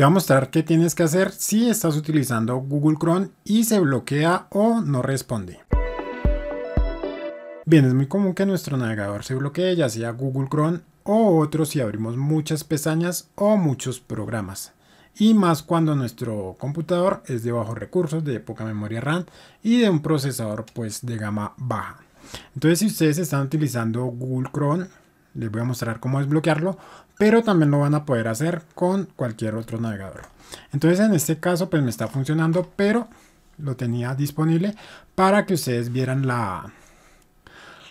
Te va a mostrar qué tienes que hacer si estás utilizando Google Chrome y se bloquea o no responde. Bien, es muy común que nuestro navegador se bloquee, ya sea Google Chrome o otro si abrimos muchas pestañas o muchos programas. Y más cuando nuestro computador es de bajos recursos, de poca memoria RAM y de un procesador pues de gama baja. Entonces si ustedes están utilizando Google Chrome les voy a mostrar cómo desbloquearlo, pero también lo van a poder hacer con cualquier otro navegador. Entonces en este caso pues me está funcionando, pero lo tenía disponible para que ustedes vieran la,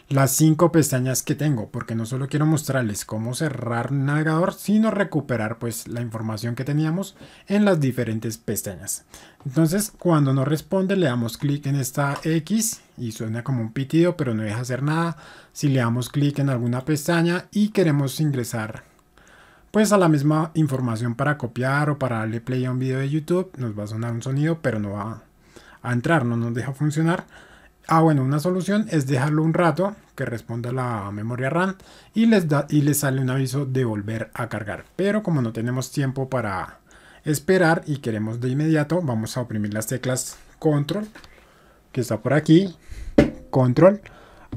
las cinco pestañas que tengo, porque no solo quiero mostrarles cómo cerrar un navegador, sino recuperar pues la información que teníamos en las diferentes pestañas. Entonces, cuando no responde, le damos clic en esta X y suena como un pitido, pero no deja hacer nada. Si le damos clic en alguna pestaña y queremos ingresar pues a la misma información para copiar o para darle play a un video de YouTube, nos va a sonar un sonido, pero no va a entrar, no nos deja funcionar Ah, bueno, una solución es dejarlo un rato que responda la memoria RAM y les, da, y les sale un aviso de volver a cargar. Pero como no tenemos tiempo para esperar y queremos de inmediato, vamos a oprimir las teclas control, que está por aquí, control,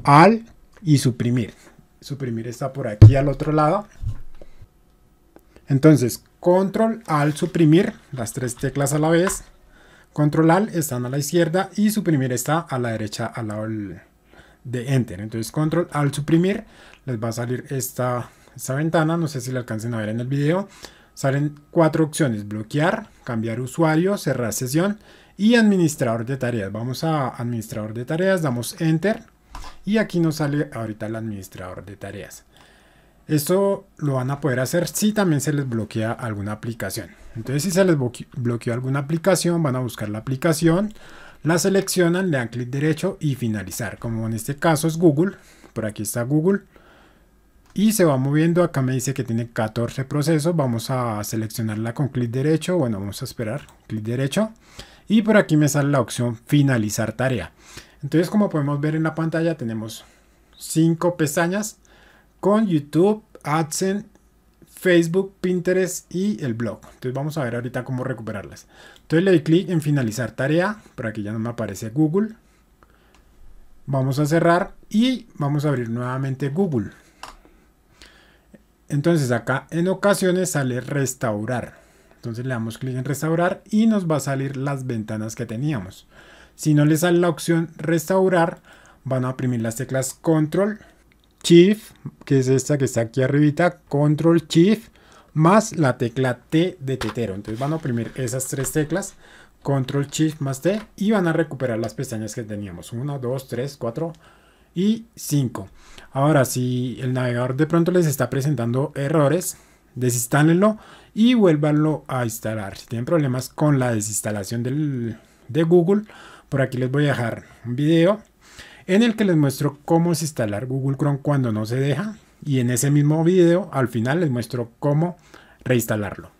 al y suprimir. Suprimir está por aquí al otro lado. Entonces, control, al, suprimir, las tres teclas a la vez, Control Alt están a la izquierda y suprimir está a la derecha al lado de Enter. Entonces Control AL suprimir les va a salir esta, esta ventana. No sé si la alcancen a ver en el video. Salen cuatro opciones. Bloquear, cambiar usuario, cerrar sesión y administrador de tareas. Vamos a administrador de tareas, damos Enter y aquí nos sale ahorita el administrador de tareas. Esto lo van a poder hacer si también se les bloquea alguna aplicación. Entonces si se les bloqueó alguna aplicación, van a buscar la aplicación, la seleccionan, le dan clic derecho y finalizar. Como en este caso es Google, por aquí está Google. Y se va moviendo, acá me dice que tiene 14 procesos, vamos a seleccionarla con clic derecho, bueno vamos a esperar, clic derecho. Y por aquí me sale la opción finalizar tarea. Entonces como podemos ver en la pantalla tenemos 5 pestañas con YouTube, AdSense, Facebook, Pinterest y el blog. Entonces vamos a ver ahorita cómo recuperarlas. Entonces le doy clic en finalizar tarea, para que ya no me aparece Google. Vamos a cerrar y vamos a abrir nuevamente Google. Entonces acá en ocasiones sale restaurar. Entonces le damos clic en restaurar y nos va a salir las ventanas que teníamos. Si no le sale la opción restaurar, van a oprimir las teclas control Shift, que es esta que está aquí arribita, Control Shift, más la tecla T de tetero. Entonces van a oprimir esas tres teclas, Control Shift más T, y van a recuperar las pestañas que teníamos. 1, 2, 3, 4 y 5. Ahora, si el navegador de pronto les está presentando errores, desinstálenlo y vuélvanlo a instalar. Si tienen problemas con la desinstalación de Google, por aquí les voy a dejar un video en el que les muestro cómo se instalar Google Chrome cuando no se deja y en ese mismo video al final les muestro cómo reinstalarlo.